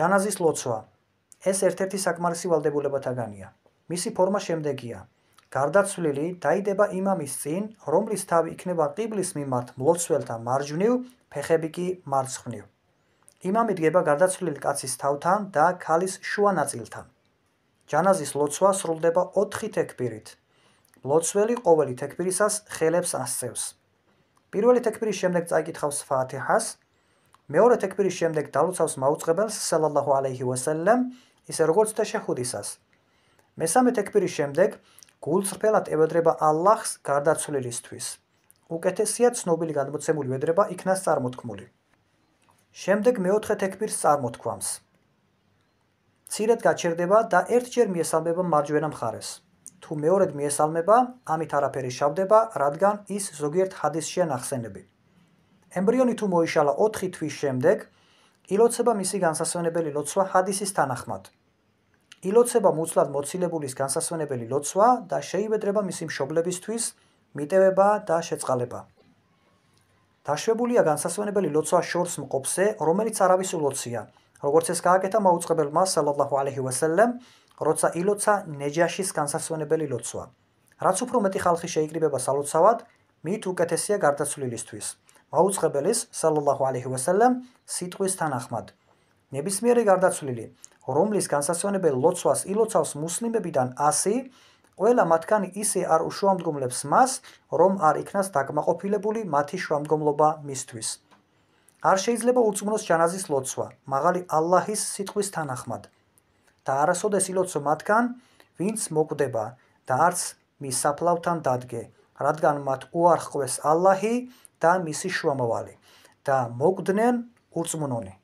ჯანაზის ლოცვა ეს ერთ-ერთი საკმარისი valdebulebataგანია. მისი ფორმა შემდეგია: გარდაცვლილი დაიდება იმამის წინ, რომლის თავი იქნება ყიბლის მიმართ მლოცველთა მარჯვნივ, ფეხები კი მარცხნივ. იმამი დგება გარდაცვლილი კაცის თავთან და ქალის შუა ნაწილთან. ჯანაზის ლოცვა სრულდება 4 თეკბირით. ლოცველი ყოველი თეკბირისას ხელებს ასწევს. პირველი თეკბირის შემდეგ წაიკითხავს ფათიჰას, მეორე თეკბირის შემდეგ დაлуცავს მაუწყებელს სალალაჰუ ალეიჰი ვასალამ ისე როგორც თაშაჰუდისას მესამე თეკბირის შემდეგ გულწრფელად ევედრება ალლაჰს გარდაცვლილისთვის უკეთესია ცნობილი გადმოცემული ვედრება იქნას წარმოთქმული შემდეგ მეოთხე თეკბირს წარმოთქვამს ცირეთ გაჩერდება და ერთჯერ მიესალმება მარჯვენა მხარეს თუ მეორედ მიესალმება ამით არაფერი შავდება რადგან ის ზოგიერთ ჰადისშია ნახსენები ემბრიონი თუ მოიშალა 4 თვის შემდეგ, ილოცება მისი განსასვენებელი ლოცვა ჰადისის თანახმად. ილოცება მუცლად მოცილებულის განსასვენებელი ლოცვა და შეიძლება მისი მშობლებისთვის მიტევება და შეწყალება. დაშვებულია განსასვენებელი ლოცვა შორს მყოფზე, რომელიც არავის ლოცია, როგორც ეს გააკეთა მაუწყებელმა სალალლაჰუ ალეიჰი ვასალლამ, როცა ილოცა ნეჯაშის განსასვენებელი ლოცვა. რაც უფრო მეტი ხალხი შეიკრიბება სალოცავად, მით უკეთესია გარდაცვლილისთვის. მაუცხებელის სალალაჰუ ალეიჰი ვასალამ სიტყვის თანახმად ნებისმიერი გარდაცვლილი რომლის განსასვენებელ ლოცვას ილოცავს მუსლიმებიდან 100 ყველა მათგანი ისე არ უშუამდგომლებს მას რომ არ იქნას დაგმაყოფილებული მათი შუამდგომლობა მისთვის არ შეიძლება უწმუნოს ჯანაზის ლოცვა მაღალი ალლაჰის სიტყვის თანახმად და არასოდეს ილოცო მათგან ვინც მოკვდება და არც მის საფლავთან დადგება რადგან მათ უარ ხყვეს ალლაჰი და მისი შუამავალი და მოკვდნენ უწმუნონი